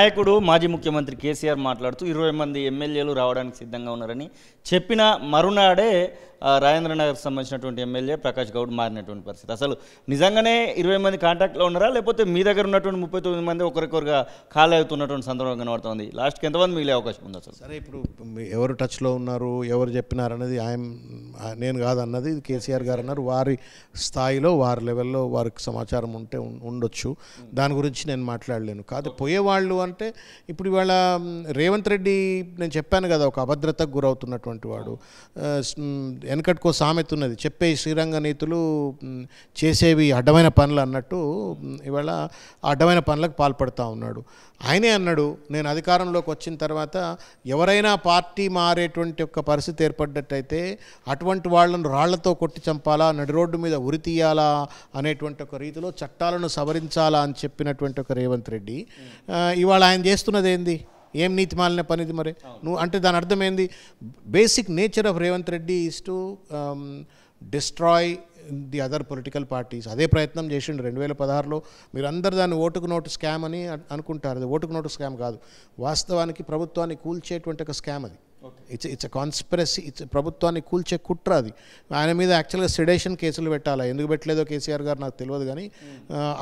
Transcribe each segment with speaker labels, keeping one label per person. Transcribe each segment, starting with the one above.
Speaker 1: నాయకుడు మాజీ ముఖ్యమంత్రి కేసీఆర్ మాట్లాడుతూ ఇరవై మంది ఎమ్మెల్యేలు రావడానికి సిద్ధంగా ఉన్నారని చెప్పిన మరునాడే రాజేంద్రనగర్కి సంబంధించినటువంటి ఎమ్మెల్యే ప్రకాష్ గౌడ్ మారినటువంటి పరిస్థితి అసలు నిజంగానే ఇరవై మంది కాంటాక్ట్లో ఉన్నారా లేకపోతే మీ దగ్గర ఉన్నటువంటి ముప్పై తొమ్మిది మంది ఒకరికొకరుగా ఖాళీ అవుతున్నటువంటి సందర్భం కనబడుతుంది లాస్ట్కి ఎంతమంది మిగిలే అవకాశం ఉంది అసలు సరే ఇప్పుడు
Speaker 2: ఎవరు టచ్లో ఉన్నారు ఎవరు చెప్పినారన్నది ఆయన నేను కాదన్నది కేసీఆర్ గారు అన్నారు వారి స్థాయిలో వారి లెవెల్లో వారికి సమాచారం ఉంటే ఉండొచ్చు దాని గురించి నేను మాట్లాడలేను కాదు పోయేవాళ్ళు అంటే ఇప్పుడు ఇవాళ రేవంత్ రెడ్డి నేను చెప్పాను కదా ఒక అభద్రతకు గురవుతున్నటువంటి వాడు వెనకట్కో సామెత ఉన్నది చెప్పే శ్రీరంగ నీతులు చేసేవి అడ్డమైన పనులు అన్నట్టు ఇవాళ అడ్డమైన పనులకు పాల్పడుతూ ఉన్నాడు ఆయనే అన్నాడు నేను అధికారంలోకి వచ్చిన తర్వాత ఎవరైనా పార్టీ మారేటువంటి ఒక పరిస్థితి ఏర్పడ్డట్టయితే అటువంటి వాళ్ళను రాళ్లతో కొట్టి చంపాలా నడి రోడ్డు మీద ఉరి తీయాలా అనేటువంటి ఒక రీతిలో చట్టాలను సవరించాలా అని చెప్పినటువంటి ఒక రేవంత్ రెడ్డి ఇవాళ ఆయన చేస్తున్నది ఏంది ఏం నీతి మాలిన పనిది మరి నువ్వు అంటే దాని అర్థమైంది basic nature of Revanth Reddy is to destroy the other political parties అదే ప్రయత్నం చేసిండు రెండు వేల పదహారులో మీరు అందరు దాన్ని ఓటుకు నోటు స్కామ్ అని అనుకుంటారు అది ఓటుకు నోటు స్కామ్ కాదు వాస్తవానికి ప్రభుత్వాన్ని కూల్చేటువంటి ఒక స్కామ్ అది it's it's a conspiracy it's ప్రభుత్వాన్ని కూల్చే కుట్ర అది ఆయన మీద యాక్చువల్గా సెడేషన్ కేసులు పెట్టాలా ఎందుకు పెట్టలేదో కేసీఆర్ గారు నాకు తెలియదు కానీ hmm.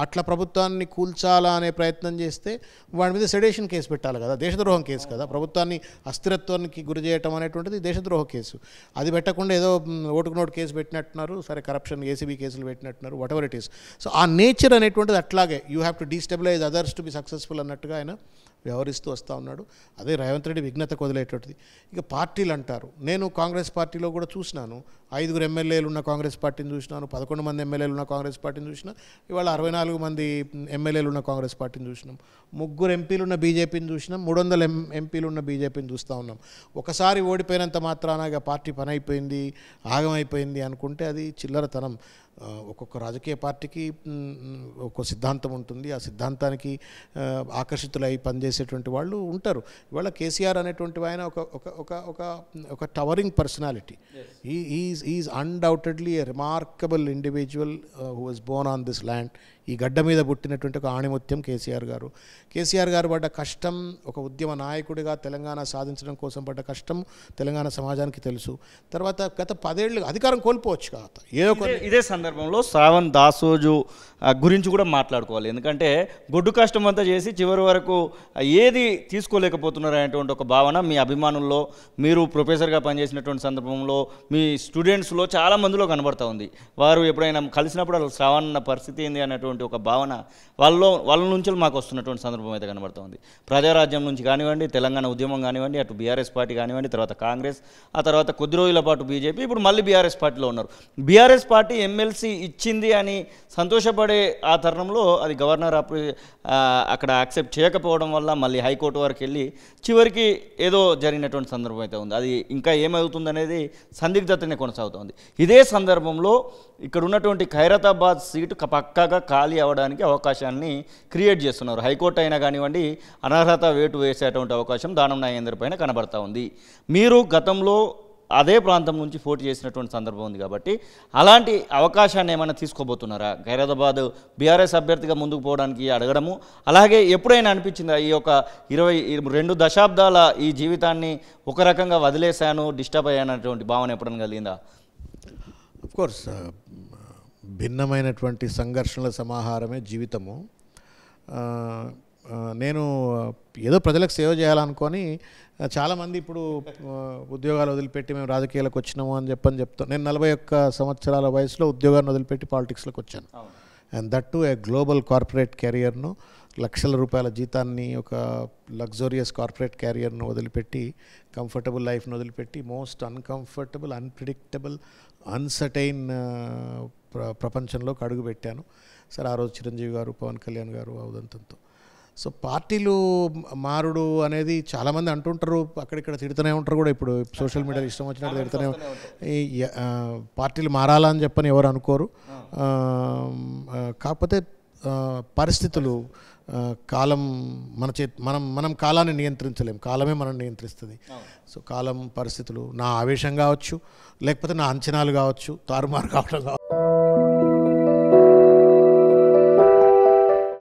Speaker 2: అట్లా ప్రభుత్వాన్ని కూల్చాలా అనే ప్రయత్నం చేస్తే వాడి మీద సెడేషన్ కేసు పెట్టాలి కదా దేశద్రోహం కేసు కదా ప్రభుత్వాన్ని అస్థిరత్వానికి గురి చేయటం అనేటువంటిది దేశద్రోహ కేసు అది పెట్టకుండా ఏదో ఓటుకు నోటు కేసు పెట్టినట్టున్నారు సరే కరప్షన్ ఏసీబీ కేసులు పెట్టినట్టున్నారు whatever it is so ఆ నేచర్ అనేటువంటిది అట్లాగే you have to destabilise others to be successful అన్నట్టుగా ఆయన వ్యవహరిస్తూ వస్తూ ఉన్నాడు అదే రేవంత్ రెడ్డి విఘ్నత కొదిలేటువంటిది ఇక పార్టీలు అంటారు నేను కాంగ్రెస్ పార్టీలో కూడా చూసినాను ఐదుగురు ఎమ్మెల్యేలు ఉన్న కాంగ్రెస్ పార్టీని చూసినాను పదకొండు మంది ఎమ్మెల్యేలు ఉన్న కాంగ్రెస్ పార్టీని చూసిన ఇవాళ అరవై నాలుగు మంది ఎమ్మెల్యేలు ఉన్న కాంగ్రెస్ పార్టీని చూసినాం ముగ్గురు ఎంపీలు ఉన్న బీజేపీని చూసినాం మూడు వందల ఎంపీలు ఉన్న బీజేపీని చూస్తూ ఉన్నాం ఒకసారి ఓడిపోయినంత మాత్రాన పార్టీ పని అయిపోయింది ఆగమైపోయింది అనుకుంటే అది చిల్లరతనం ఒక్కొక్క రాజకీయ పార్టీకి ఒక సిద్ధాంతం ఉంటుంది ఆ సిద్ధాంతానికి ఆకర్షితులై పనిచేసేటువంటి వాళ్ళు ఉంటారు ఇవాళ కేసీఆర్ అనేటువంటి ఆయన ఒక ఒక ఒక ఒక ఒక టవరింగ్ పర్సనాలిటీ ఈ is is undoubtedly a remarkable individual who was born on this land ఈ గడ్డ మీద పుట్టినటువంటి ఒక ఆణిముత్యం కేసీఆర్ గారు కేసీఆర్ గారు పడ్డ కష్టం ఒక ఉద్యమ నాయకుడిగా తెలంగాణ సాధించడం కోసం పడ్డ కష్టం తెలంగాణ సమాజానికి తెలుసు తర్వాత గత పదేళ్ళు అధికారం కోల్పోవచ్చు కాదు ఏ
Speaker 1: ఇదే సందర్భం సందర్భంలో శ్రావణ్ దాసోజు గురించి కూడా మాట్లాడుకోవాలి ఎందుకంటే గొడ్డు కష్టం అంతా చేసి చివరి వరకు ఏది తీసుకోలేకపోతున్నారు అనేటువంటి ఒక భావన మీ అభిమానుల్లో మీరు ప్రొఫెసర్గా పనిచేసినటువంటి సందర్భంలో మీ స్టూడెంట్స్లో చాలా మందిలో కనబడుతూ ఉంది వారు ఎప్పుడైనా కలిసినప్పుడు అసలు శ్రావణ్ పరిస్థితి ఏంది అనేటువంటి ఒక భావన వాళ్ళలో వాళ్ళ నుంచి మాకు వస్తున్నటువంటి సందర్భం అయితే కనబడుతూ ఉంది ప్రజారాజ్యం నుంచి కానివ్వండి తెలంగాణ ఉద్యమం కానివ్వండి అటు బీఆర్ఎస్ పార్టీ కానివ్వండి తర్వాత కాంగ్రెస్ ఆ తర్వాత కొద్ది రోజుల పాటు బీజేపీ ఇప్పుడు మళ్ళీ బీఆర్ఎస్ పార్టీలో ఉన్నారు బీఆర్ఎస్ పార్టీ ఎమ్మెల్సీ ఎమ్మెల్సీ ఇచ్చింది అని సంతోషపడే ఆ తరుణంలో అది గవర్నర్ అప్రూ అక్కడ యాక్సెప్ట్ చేయకపోవడం వల్ల మళ్ళీ హైకోర్టు వరకు వెళ్ళి చివరికి ఏదో జరిగినటువంటి సందర్భం అయితే ఉంది అది ఇంకా ఏమవుతుందనేది సందిగ్ధతనే కొనసాగుతుంది ఇదే సందర్భంలో ఇక్కడ ఉన్నటువంటి ఖైరతాబాద్ సీటు పక్కాగా ఖాళీ అవ్వడానికి అవకాశాన్ని క్రియేట్ చేస్తున్నారు హైకోర్టు అయినా కానివ్వండి అనర్హత వేటు వేసేటువంటి అవకాశం దానం నాగేందర్ పైన కనబడతా ఉంది మీరు గతంలో అదే ప్రాంతం నుంచి పోటీ చేసినటువంటి సందర్భం ఉంది కాబట్టి అలాంటి అవకాశాన్ని ఏమైనా తీసుకోబోతున్నారా ఖైరాదాబాద్ బీఆర్ఎస్ అభ్యర్థిగా ముందుకు పోవడానికి అడగడము అలాగే ఎప్పుడైనా అనిపించిందా ఈ యొక్క ఇరవై రెండు దశాబ్దాల ఈ జీవితాన్ని ఒక రకంగా వదిలేశాను డిస్టర్బ్ అయ్యానటువంటి భావన ఎప్పుడైనా కలిగిందా
Speaker 2: కోర్స్ uh, భిన్నమైనటువంటి సంఘర్షణల సమాహారమే జీవితము uh, నేను ఏదో ప్రజలకు సేవ చేయాలనుకొని చాలామంది ఇప్పుడు ఉద్యోగాలు వదిలిపెట్టి మేము రాజకీయాలకు వచ్చినాము అని చెప్పని చెప్తాను నేను నలభై ఒక్క సంవత్సరాల వయసులో ఉద్యోగాన్ని వదిలిపెట్టి పాలిటిక్స్లోకి వచ్చాను and that to a global corporate కెరియర్ను లక్షల రూపాయల జీతాన్ని ఒక లగ్జోరియస్ కార్పొరేట్ క్యారియర్ను వదిలిపెట్టి కంఫర్టబుల్ లైఫ్ను వదిలిపెట్టి మోస్ట్ అన్కంఫర్టబుల్ అన్ప్రిడిక్టబుల్ అన్సర్టైన్ ప్ర ప్రపంచంలోకి అడుగుపెట్టాను సరే ఆ రోజు చిరంజీవి గారు పవన్ కళ్యాణ్ గారు అవదంతంతో సో పార్టీలు మారుడు అనేది చాలామంది అంటుంటారు అక్కడిక్కడ తిడుతూనే ఉంటారు కూడా ఇప్పుడు సోషల్ మీడియాలో ఇష్టం వచ్చినట్టు తిడుతూనే ఈ పార్టీలు మారాలని చెప్పని ఎవరు అనుకోరు కాకపోతే పరిస్థితులు కాలం మన చే మనం మనం కాలాన్ని నియంత్రించలేం కాలమే మనం నియంత్రిస్తుంది సో కాలం పరిస్థితులు నా ఆవేశం కావచ్చు లేకపోతే నా అంచనాలు కావచ్చు తారుమారు కావడం కావచ్చు